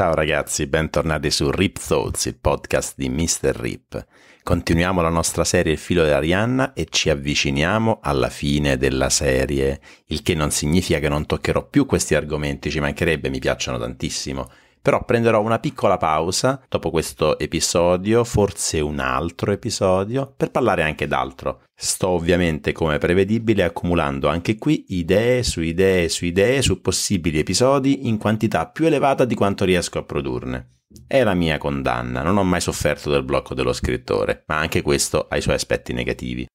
Ciao ragazzi, bentornati su Rip Thoughts, il podcast di Mr. Rip. Continuiamo la nostra serie Il filo della e ci avviciniamo alla fine della serie, il che non significa che non toccherò più questi argomenti, ci mancherebbe, mi piacciono tantissimo però prenderò una piccola pausa dopo questo episodio, forse un altro episodio, per parlare anche d'altro. Sto ovviamente, come prevedibile, accumulando anche qui idee su idee su idee su possibili episodi in quantità più elevata di quanto riesco a produrne. È la mia condanna, non ho mai sofferto del blocco dello scrittore, ma anche questo ha i suoi aspetti negativi.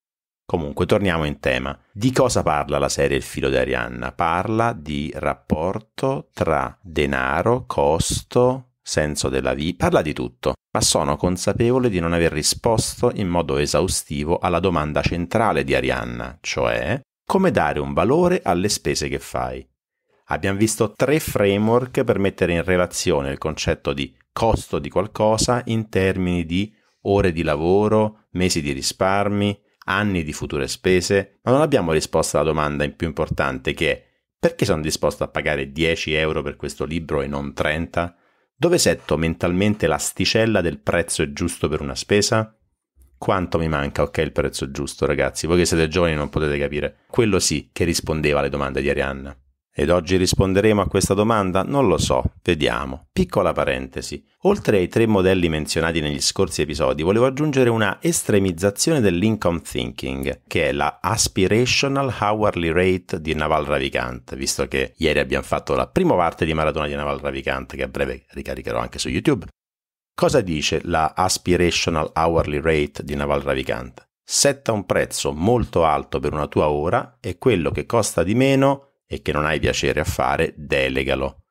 Comunque, torniamo in tema. Di cosa parla la serie Il filo di Arianna? Parla di rapporto tra denaro, costo, senso della vita, parla di tutto, ma sono consapevole di non aver risposto in modo esaustivo alla domanda centrale di Arianna, cioè come dare un valore alle spese che fai. Abbiamo visto tre framework per mettere in relazione il concetto di costo di qualcosa in termini di ore di lavoro, mesi di risparmi, anni di future spese, ma non abbiamo risposto alla domanda più importante che è perché sono disposto a pagare 10 euro per questo libro e non 30? Dove setto mentalmente l'asticella del prezzo giusto per una spesa? Quanto mi manca, ok, il prezzo giusto, ragazzi? Voi che siete giovani non potete capire. Quello sì che rispondeva alle domande di Arianna. Ed oggi risponderemo a questa domanda? Non lo so, vediamo. Piccola parentesi. Oltre ai tre modelli menzionati negli scorsi episodi, volevo aggiungere una estremizzazione dell'income thinking, che è la aspirational hourly rate di Naval Ravikant, visto che ieri abbiamo fatto la prima parte di maratona di Naval Ravikant, che a breve ricaricherò anche su YouTube. Cosa dice la aspirational hourly rate di Naval Ravikant? Setta un prezzo molto alto per una tua ora e quello che costa di meno e che non hai piacere a fare, delegalo.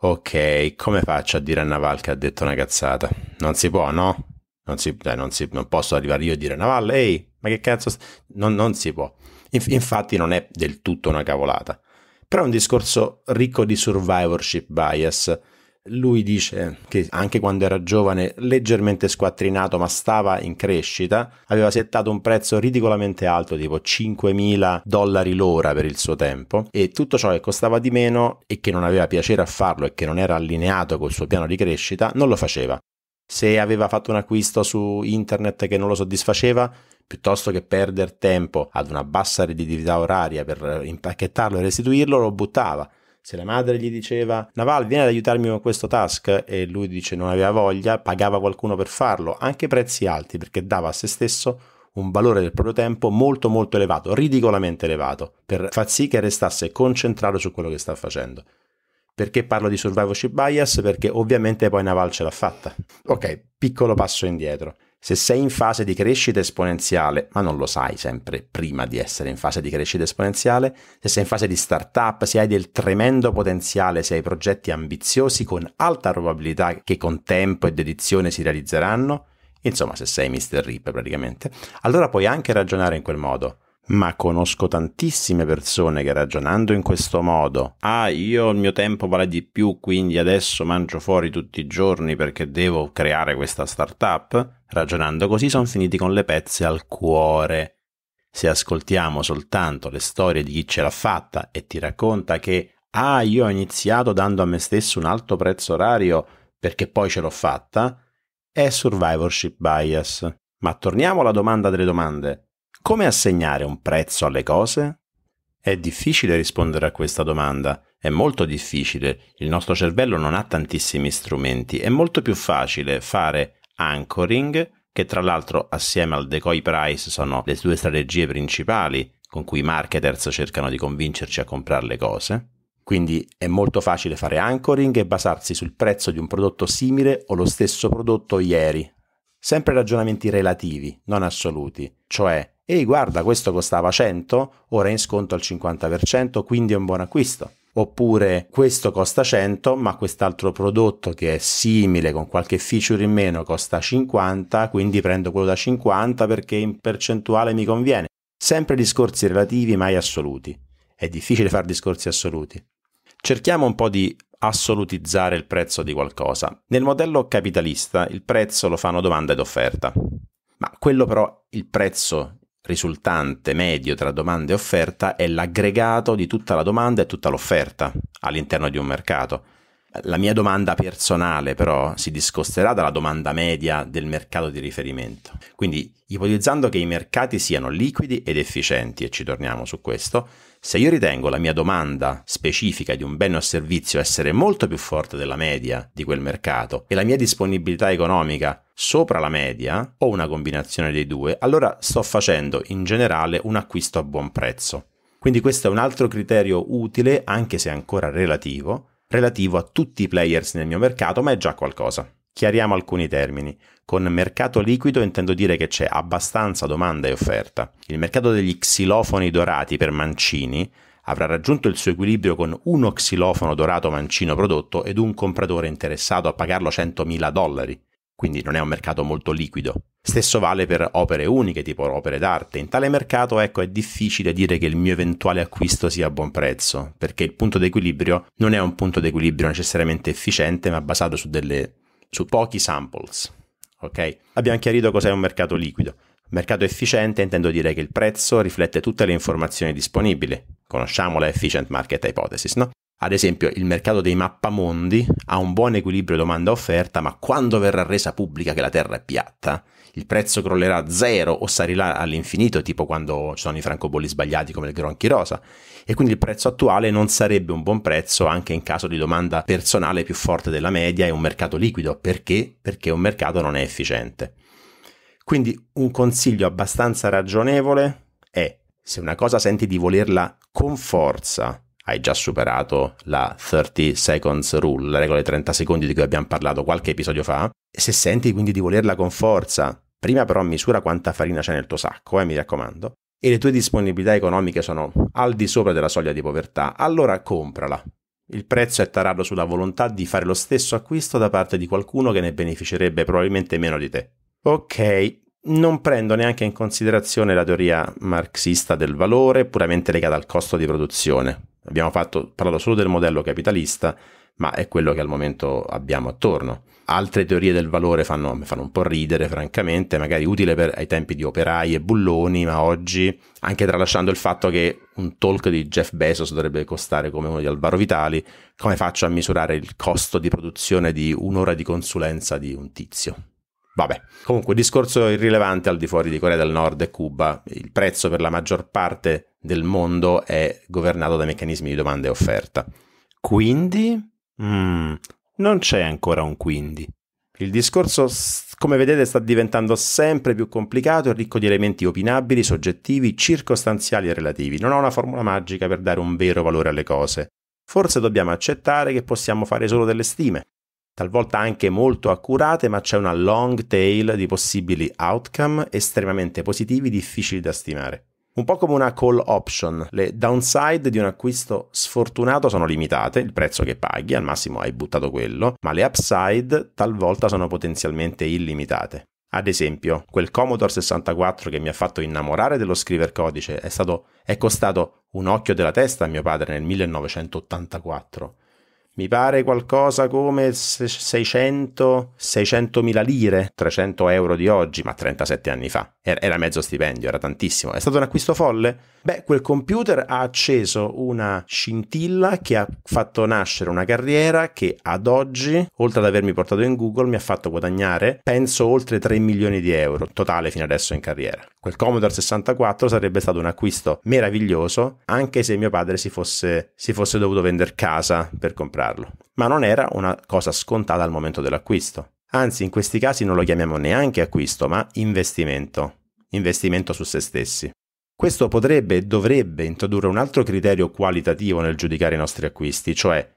Ok, come faccio a dire a Naval che ha detto una cazzata? Non si può, no? Non, si, dai, non, si, non posso arrivare io a dire a Naval, ehi, ma che cazzo? Non, non si può. Inf infatti non è del tutto una cavolata. Però è un discorso ricco di survivorship bias lui dice che anche quando era giovane, leggermente squattrinato ma stava in crescita, aveva settato un prezzo ridicolamente alto, tipo 5.000 dollari l'ora per il suo tempo e tutto ciò che costava di meno e che non aveva piacere a farlo e che non era allineato col suo piano di crescita, non lo faceva se aveva fatto un acquisto su internet che non lo soddisfaceva, piuttosto che perdere tempo ad una bassa redditività oraria per impacchettarlo e restituirlo, lo buttava se la madre gli diceva Naval vieni ad aiutarmi con questo task e lui dice non aveva voglia, pagava qualcuno per farlo, anche prezzi alti perché dava a se stesso un valore del proprio tempo molto molto elevato, ridicolamente elevato, per far sì che restasse concentrato su quello che sta facendo. Perché parlo di survivorship bias? Perché ovviamente poi Naval ce l'ha fatta. Ok, piccolo passo indietro. Se sei in fase di crescita esponenziale, ma non lo sai sempre prima di essere in fase di crescita esponenziale, se sei in fase di startup, se hai del tremendo potenziale, se hai progetti ambiziosi con alta probabilità che con tempo e dedizione si realizzeranno, insomma se sei Mr. Rip praticamente, allora puoi anche ragionare in quel modo. Ma conosco tantissime persone che ragionando in questo modo, ah io il mio tempo vale di più, quindi adesso mangio fuori tutti i giorni perché devo creare questa startup, Ragionando così sono finiti con le pezze al cuore. Se ascoltiamo soltanto le storie di chi ce l'ha fatta e ti racconta che ah, io ho iniziato dando a me stesso un alto prezzo orario perché poi ce l'ho fatta, è survivorship bias. Ma torniamo alla domanda delle domande. Come assegnare un prezzo alle cose? È difficile rispondere a questa domanda, è molto difficile, il nostro cervello non ha tantissimi strumenti, è molto più facile fare anchoring, che tra l'altro assieme al decoy price sono le due strategie principali con cui i marketers cercano di convincerci a comprare le cose. Quindi è molto facile fare anchoring e basarsi sul prezzo di un prodotto simile o lo stesso prodotto ieri. Sempre ragionamenti relativi, non assoluti, cioè ehi guarda questo costava 100, ora è in sconto al 50%, quindi è un buon acquisto oppure questo costa 100 ma quest'altro prodotto che è simile con qualche feature in meno costa 50 quindi prendo quello da 50 perché in percentuale mi conviene sempre discorsi relativi mai assoluti è difficile fare discorsi assoluti cerchiamo un po' di assolutizzare il prezzo di qualcosa nel modello capitalista il prezzo lo fanno domanda ed offerta ma quello però il prezzo risultante medio tra domanda e offerta è l'aggregato di tutta la domanda e tutta l'offerta all'interno di un mercato. La mia domanda personale però si discosterà dalla domanda media del mercato di riferimento. Quindi ipotizzando che i mercati siano liquidi ed efficienti, e ci torniamo su questo, se io ritengo la mia domanda specifica di un bene o servizio essere molto più forte della media di quel mercato e la mia disponibilità economica sopra la media o una combinazione dei due, allora sto facendo in generale un acquisto a buon prezzo. Quindi questo è un altro criterio utile, anche se ancora relativo, relativo a tutti i players nel mio mercato, ma è già qualcosa. Chiariamo alcuni termini. Con mercato liquido intendo dire che c'è abbastanza domanda e offerta. Il mercato degli xilofoni dorati per mancini avrà raggiunto il suo equilibrio con uno xilofono dorato mancino prodotto ed un compratore interessato a pagarlo 100.000 dollari quindi non è un mercato molto liquido. Stesso vale per opere uniche, tipo opere d'arte. In tale mercato, ecco, è difficile dire che il mio eventuale acquisto sia a buon prezzo, perché il punto d'equilibrio non è un punto d'equilibrio necessariamente efficiente, ma basato su, delle, su pochi samples. Ok? Abbiamo chiarito cos'è un mercato liquido. Mercato efficiente intendo dire che il prezzo riflette tutte le informazioni disponibili. Conosciamo la efficient market hypothesis, no? Ad esempio, il mercato dei mappamondi ha un buon equilibrio domanda-offerta, ma quando verrà resa pubblica che la Terra è piatta, il prezzo crollerà a zero o salirà all'infinito, tipo quando ci sono i francobolli sbagliati come il gronchi rosa, e quindi il prezzo attuale non sarebbe un buon prezzo anche in caso di domanda personale più forte della media e un mercato liquido. Perché? Perché un mercato non è efficiente. Quindi un consiglio abbastanza ragionevole è, se una cosa senti di volerla con forza, hai già superato la 30 seconds rule, la regola dei 30 secondi di cui abbiamo parlato qualche episodio fa, se senti quindi di volerla con forza, prima però misura quanta farina c'è nel tuo sacco, eh, mi raccomando, e le tue disponibilità economiche sono al di sopra della soglia di povertà, allora comprala. Il prezzo è tarato sulla volontà di fare lo stesso acquisto da parte di qualcuno che ne beneficerebbe probabilmente meno di te. Ok, non prendo neanche in considerazione la teoria marxista del valore puramente legata al costo di produzione, Abbiamo fatto, parlato solo del modello capitalista, ma è quello che al momento abbiamo attorno. Altre teorie del valore fanno, fanno un po' ridere, francamente, magari utile per, ai tempi di operai e bulloni, ma oggi, anche tralasciando il fatto che un talk di Jeff Bezos dovrebbe costare come uno di Alvaro Vitali, come faccio a misurare il costo di produzione di un'ora di consulenza di un tizio? Vabbè, comunque discorso irrilevante al di fuori di Corea del Nord e Cuba, il prezzo per la maggior parte del mondo è governato dai meccanismi di domanda e offerta. Quindi, mm, non c'è ancora un quindi. Il discorso, come vedete, sta diventando sempre più complicato e ricco di elementi opinabili, soggettivi, circostanziali e relativi. Non ho una formula magica per dare un vero valore alle cose. Forse dobbiamo accettare che possiamo fare solo delle stime, talvolta anche molto accurate, ma c'è una long tail di possibili outcome estremamente positivi difficili da stimare. Un po' come una call option, le downside di un acquisto sfortunato sono limitate, il prezzo che paghi, al massimo hai buttato quello, ma le upside talvolta sono potenzialmente illimitate. Ad esempio, quel Commodore 64 che mi ha fatto innamorare dello scriver codice è, stato, è costato un occhio della testa a mio padre nel 1984 mi pare qualcosa come 600, 600.000 lire, 300 euro di oggi, ma 37 anni fa. Er-, era mezzo stipendio, era tantissimo. È stato un acquisto folle? Beh, quel computer ha acceso una scintilla che ha fatto nascere una carriera che ad oggi, oltre ad avermi portato in Google, mi ha fatto guadagnare, penso, oltre 3 milioni di euro totale fino adesso in carriera. Quel Commodore 64 sarebbe stato un acquisto meraviglioso, anche se mio padre si fosse, si fosse dovuto vendere casa per comprare comprarlo, ma non era una cosa scontata al momento dell'acquisto. Anzi, in questi casi non lo chiamiamo neanche acquisto, ma investimento. Investimento su se stessi. Questo potrebbe e dovrebbe introdurre un altro criterio qualitativo nel giudicare i nostri acquisti, cioè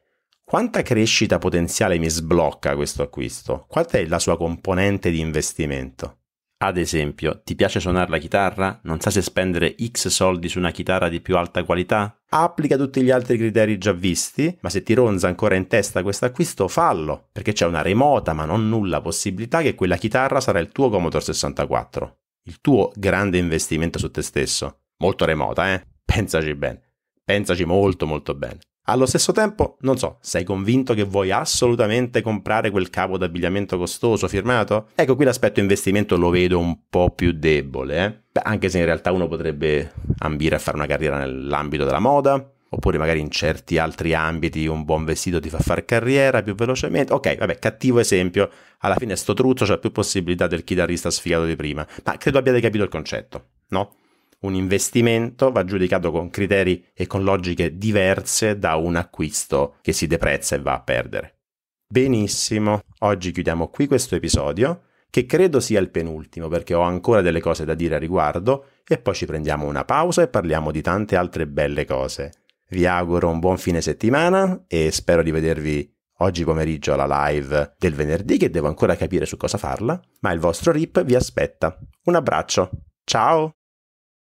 quanta crescita potenziale mi sblocca questo acquisto? Qual è la sua componente di investimento? Ad esempio, ti piace suonare la chitarra? Non sa se spendere X soldi su una chitarra di più alta qualità? Applica tutti gli altri criteri già visti, ma se ti ronza ancora in testa questo acquisto, fallo, perché c'è una remota ma non nulla possibilità che quella chitarra sarà il tuo Commodore 64. Il tuo grande investimento su te stesso. Molto remota, eh? Pensaci bene. Pensaci molto molto bene. Allo stesso tempo, non so, sei convinto che vuoi assolutamente comprare quel capo d'abbigliamento costoso firmato? Ecco, qui l'aspetto investimento lo vedo un po' più debole, eh? Beh, anche se in realtà uno potrebbe ambire a fare una carriera nell'ambito della moda, oppure magari in certi altri ambiti un buon vestito ti fa fare carriera più velocemente. Ok, vabbè, cattivo esempio, alla fine sto truzzo c'è più possibilità del chitarrista sfigato di prima, ma credo abbiate capito il concetto, no? un investimento va giudicato con criteri e con logiche diverse da un acquisto che si deprezza e va a perdere. Benissimo, oggi chiudiamo qui questo episodio, che credo sia il penultimo perché ho ancora delle cose da dire a riguardo e poi ci prendiamo una pausa e parliamo di tante altre belle cose. Vi auguro un buon fine settimana e spero di vedervi oggi pomeriggio alla live del venerdì che devo ancora capire su cosa farla, ma il vostro RIP vi aspetta. Un abbraccio, ciao!